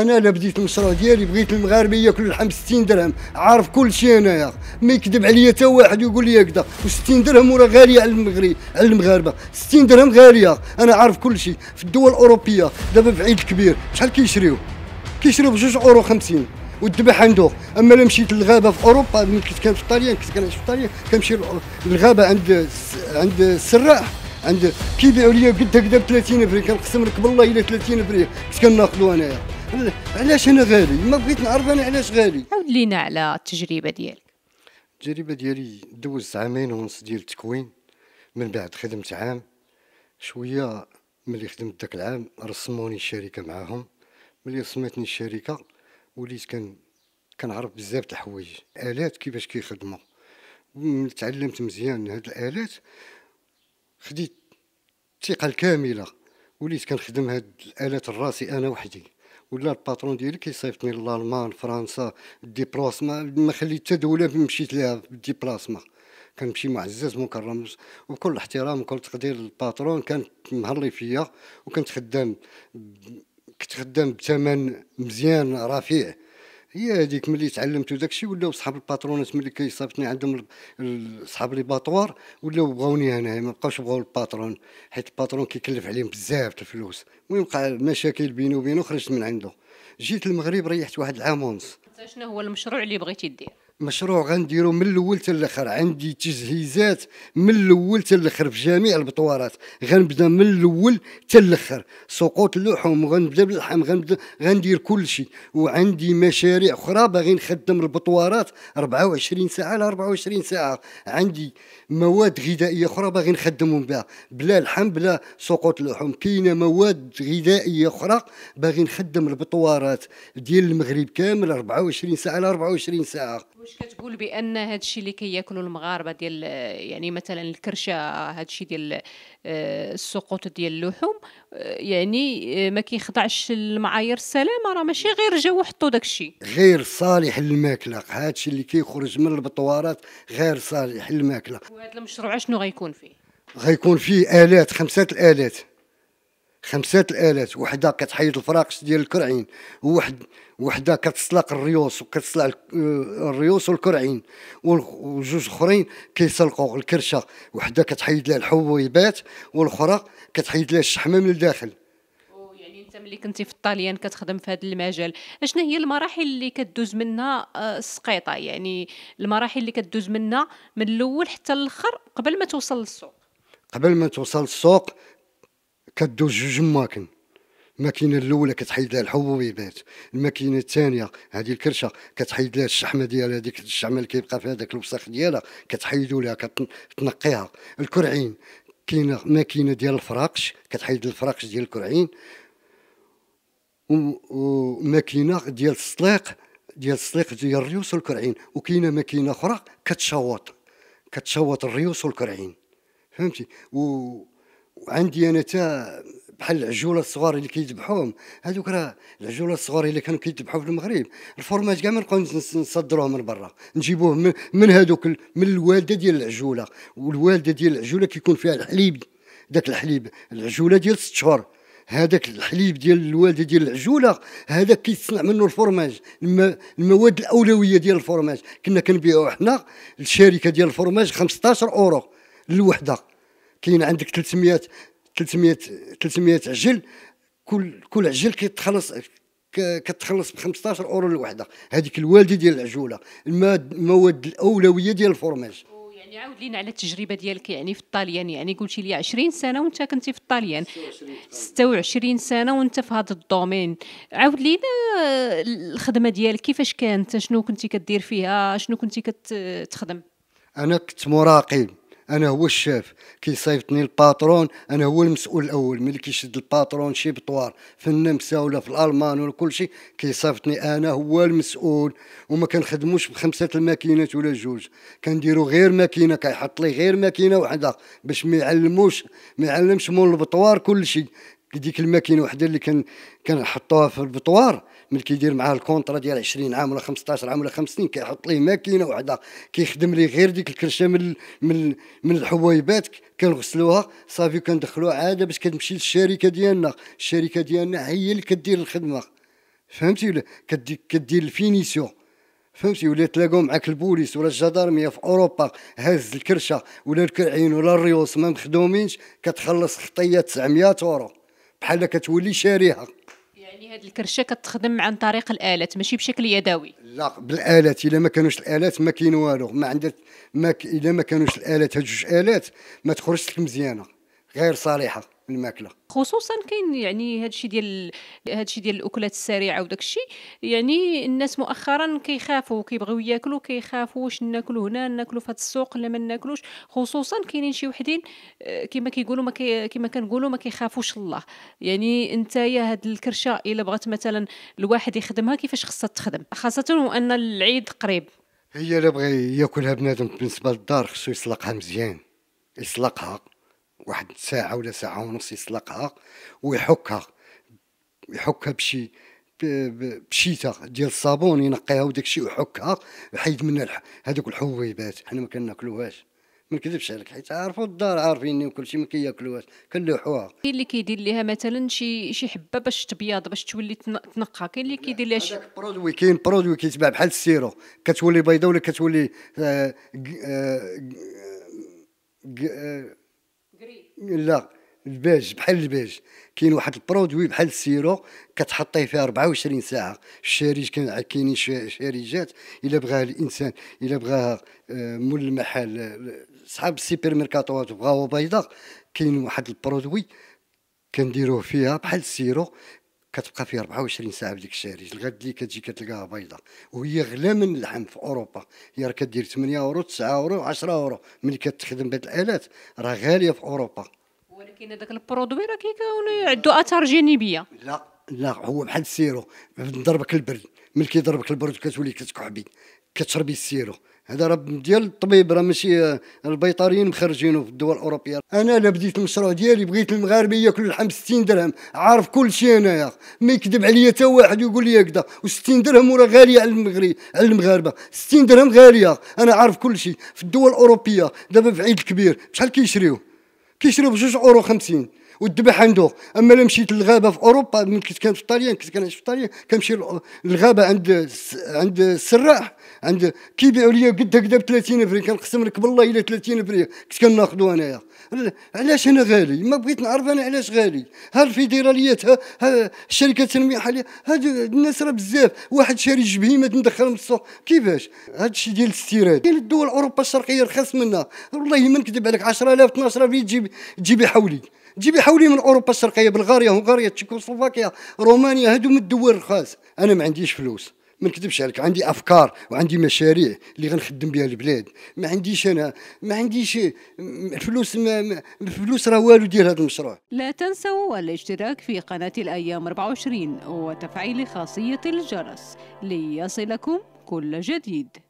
انا لا بديت المشروع ديالي بغيت المغاربه ياكلوا اللحم 60 درهم عارف كل شيء انايا ما يكذب عليا حتى واحد يقول لي هكذا و60 درهم وراه غاليه على المغرب على المغاربه 60 درهم غاليه انا عارف كل شيء في الدول الاوروبيه دابا في عيد الكبير شحال كيشريو كيشريو بجوج اورو 50 والذبح عنده اما الا مشيت للغابه في اوروبا ملي كنت كان في الطاليان كنت كنعيش في الطاليان كنمشي للغابه عند عند السراح عند كيبيعوا لي قد هكذا ب 30 فري كنقسم لك بالله الا 30 فري كنت كناخذو انايا علاش انا غالي ما بغيت نعرف انا علاش غالي عاود لينا على التجربه ديالك التجربه ديالي دوزت عامين ونص ديال التكوين من بعد خدمت عام شويه ملي خدمت داك العام رسموني الشركه معاهم ملي رسمتني الشركه وليت كان كنعرف بزاف د الحوايج الات كيفاش كيخدموا تعلمت مزيان هاد الالات خديت الثقه الكامله وليت كنخدم هاد الالات الراسي انا وحدي ولا الباترون ديالي كيصيفطني لالمان فرنسا ديبلاسما ما خليت حتى دوله مشيت ليها ديبلاسما كنمشي معزز مكرم وكل احترام وكل تقدير للباترون كان مهلي فيا وكنت خدام كنت خدام بثمن مزيان رفيع هي هذيك ملي تعلمت وداك الشيء ولاو صحاب الباترونات ملي كيصيفطني عندهم صحاب لي باطوار ولاو بغاوني هنا ما بقاوش بغاو الباترون حيت الباترون كيكلف عليهم بزاف الفلوس المهم وقع مشاكل بيني وبينه خرجت من عنده جيت المغرب ريحت واحد العام ونص شنو هو المشروع اللي بغيتي دير مشروع غنديرو من الاول حتى الاخر عندي تجهيزات من الاول حتى الاخر في جميع البطوارات غنبدا من الاول حتى الاخر سقوط اللحوم غنبدا باللحم غنبدا غندير كل شيء وعندي مشاريع اخرى باغي نخدم البطوارات 24 ساعه على 24 ساعه عندي مواد غذائيه اخرى باغي نخدمهم بها بلا لحم بلا سقوط اللحوم كاينه مواد غذائيه اخرى باغي نخدم البطوارات ديال المغرب كامل 24 ساعه على 24 ساعه واش كتقول بان هذا الشيء اللي كياكلوا المغاربه ديال يعني مثلا الكرشه هذا الشيء ديال آه، السقوط ديال اللحوم آه، يعني آه، ما كيخضعش لمعايير السلامه راه ماشي غير جاو حطوا داك الشيء غير صالح للماكله هذا الشيء اللي كيخرج من البطوارات غير صالح للماكله وهذا المشروع شنو غيكون فيه غيكون فيه الات خمسه الالات خمسات الالات وحده كتحيد الفراقص ديال الكرعين وواحد وحده كتسلق الريوس وكتسلع آه، الريوس والكرعين وجوج اخرين كيسلقوا الكرشه وحده كتحيد لها الحويبات والاخرى كتحيد لها الشحمه من الداخل يعني انت ملي كنتي في الطاليان كتخدم في هذا المجال اشنا هي المراحل اللي كدوز منها آه، السقيطه يعني المراحل اللي كدوز منها من الاول حتى الاخر قبل ما توصل للسوق قبل ما توصل للسوق كدوز جوج ماكن الماكينه الاولى كتحيد لها الحبوبات الماكينه الثانيه هذه الكرشه كتحيد لها الشحمه ديالها هذيك الشحمه اللي كيبقى فيها هذاك الوسخ ديالها كتحيدوا لها كتنقيها الكرعين كاينه ماكينه ديال الفراقش كتحيد الفراقش ديال الكرعين وماكينه ديال السليق ديال السليق ديال الريوس والكرعين وكاينه ماكينه اخرى كتشوط كتشوط الريوس والكرعين فهمتي و وعندي انا تا بحال العجوله الصغار اللي كيذبحوهم هذوك راه العجوله الصغار اللي كانوا كيذبحوا في المغرب الفورماج كاع ما نبقاو نصدروه من برا نجيبوه من, من هذوك من الوالده ديال العجوله والوالده ديال العجوله كيكون فيها الحليب ذاك الحليب العجوله ديال ست شهور هذاك الحليب ديال الوالده ديال العجوله هذاك كيتصنع منه الفورماج المواد الاولويه ديال الفورماج كنا كنبيعوه حنا الشركه ديال الفورماج 15 اورو للوحده كاين عندك 300 300 300 عجل كل كل عجل كيتخلص كتخلص ب 15 اورو الوحده هذيك الوالده ديال العجوله المواد الاولويه ديال الفرماج يعني عاود لينا على التجربه ديالك يعني في الطاليان يعني قلتي لي 20 سنه وانت كنتي في الطاليان 26 سنه وانت في هذا الدومين عاود لينا الخدمه ديالك كيفاش كانت شنو كنتي كدير فيها شنو كنتي كتخدم انا كنت مراقب انا هو الشاف كيصيفطني الباترون انا هو المسؤول الاول ملي كيشد الباترون شي بطوار في النمسا ولا في الالمان ولا كلشي كيصيفطني انا هو المسؤول وما كنخدموش بخمسه الماكينات ولا جوج كنديرو غير ماكينه كيحط لي غير ماكينه وحده باش ما يعلموش ما يعلمش مول البطوار كلشي ديك الماكينه وحده اللي كان كنحطوها في البطوار ملي كيدير معاه الكونطرا ديال 20 عام ولا 15 عام ولا 5 سنين كيحط ليه ماكينه وحده كيخدم ليه غير ديك الكرشه من من من الحويبات كنغسلوها صافي كندخلوها عاده باش كتمشي للشركه ديالنا الشركه ديالنا هي اللي كدير الخدمه فهمتي ولا كدير كدير الفينيسيون فهمتي ولا تلاقاو معاك البوليس ولا الجدارميه في اوروبا هاز الكرشه ولا الكرعين ولا الريوس ما مخدومينش كتخلص خطيه 900 اورو بحال كتولي شاريها يعني هاد الكرشه كتخدم عن طريق الالات ماشي بشكل يدوي لا بالالات الا ما كانوش الالات ما كاين والو ما عندها ما ك... الا ما كانوش الالات هاد جوج الات ما تخرجش لك مزيانه غير صالحه الماكله خصوصا كاين يعني هادشي ديال هادشي ديال الاكلات السريعه وداك الشيء يعني الناس مؤخرا كيخافوا كيبغيو ياكلوا كيخافوا واش ناكلوا هنا ناكلوا في هذا السوق ولا ما ناكلوش خصوصا كاينين شي وحدين آه، كما كيقولوا ما كي كما كنقولوا ما كيخافوش الله يعني انت يا هاد الكرشه الا بغات مثلا الواحد يخدمها كيفاش خصها تخدم خاصه وان العيد قريب هي الا بغى ياكلها بنادم بالنسبه للدار خصو يسلقها مزيان يسلقها واحد ساعة ولا ساعة ونص يسلقها ويحكها يحكها بشي بشيتا ديال الصابون ينقيها وداك الشيء ويحكها يحيد منها هذوك الحويبات حنا ما كناكلوهاش ما نكذبش عليك حيت عارفوا الدار عارفيني وكلشي ما كياكلوهاش كنلوحوها كاين اللي كيدير ليها مثلا شي شي حبه باش تبيض باش تولي تنقى كاين اللي كيدير ليها شي برودوي كاين برودوي كيتباع بحال السيرو كتولي بيضه ولا كتولي آه آه آه لا الباج بحال الباج كاين واحد البرودوي بحال السيرو كتحطيه فيها 24 ساعه الشارج كان كاينين شارجات الا بغاها الانسان الا بغاها آه، مول المحل آه، صحاب السوبر ميركاتوات بغاو بيضاء كاين واحد البرودوي كنديروه فيها بحال السيرو كتبقى فيه 24 ساعه في ديك الشارج الغد اللي كتجي كتلقاها بيضاء وهي غلا من اللحم في اوروبا هي راه كدير 8 اورو 9 اورو 10 اورو ملي كتخدم بهاد الالات راه غاليه في اوروبا ولكن هذاك البرودوي راه كيكون عنده اثار جانبيه لا لا هو بحال السيرو ضربك البرد ملي كيضربك البرد كتولي كتكحبي كتشربي السيرو هذا راه ديال الطبيب راه ماشي آه، البيطريين مخرجينه في الدول الاوروبيه انا الا بديت المشروع ديالي بغيت المغاربه ياكلوا اللحم 60 درهم عارف كل شيء انايا ما يكذب عليا حتى واحد يقول لي هكذا و60 درهم وراه غاليه على المغرب على المغاربه 60 درهم غاليه انا عارف كل شيء في الدول الاوروبيه دابا في عيد الكبير بشحال كيشريو كيشريو ب 2 اورو 50 والذبح عنده اما الا مشيت للغابه في اوروبا من كنت كنت في طاليان كنت كنعيش في طاليان كنمشي للغابه عند عند السراح عند كي يبيعوا لي قد هكذا ب 30 فري كنقسم لك بالله الا 30 فري كنت كناخذو انايا علاش انا غالي ما بغيت نعرف انا علاش غالي ها الفيدراليات ها, ها الشركه التنميه الحاليه هاد الناس راه بزاف واحد شاري جبهيمه مدخل من السوق كيفاش هادشي الشيء ديال الاستيراد كاين الدول اوروبا الشرقيه رخص منا والله ما نكذب عليك 10000 12000 تجيب تجيبي حولي جيبي حولي من اوروبا الشرقيه بلغاريا هنغاريا تشيكوسلوفاكيا رومانيا هادو من الدول الرخاص انا ما عنديش فلوس ما نكذبش عليك عندي افكار وعندي مشاريع اللي غنخدم بها البلاد ما عنديش انا ما عنديش الفلوس ما الفلوس راه والو ديال هذا المشروع لا تنسوا الاشتراك في قناه الايام 24 وتفعيل خاصيه الجرس ليصلكم كل جديد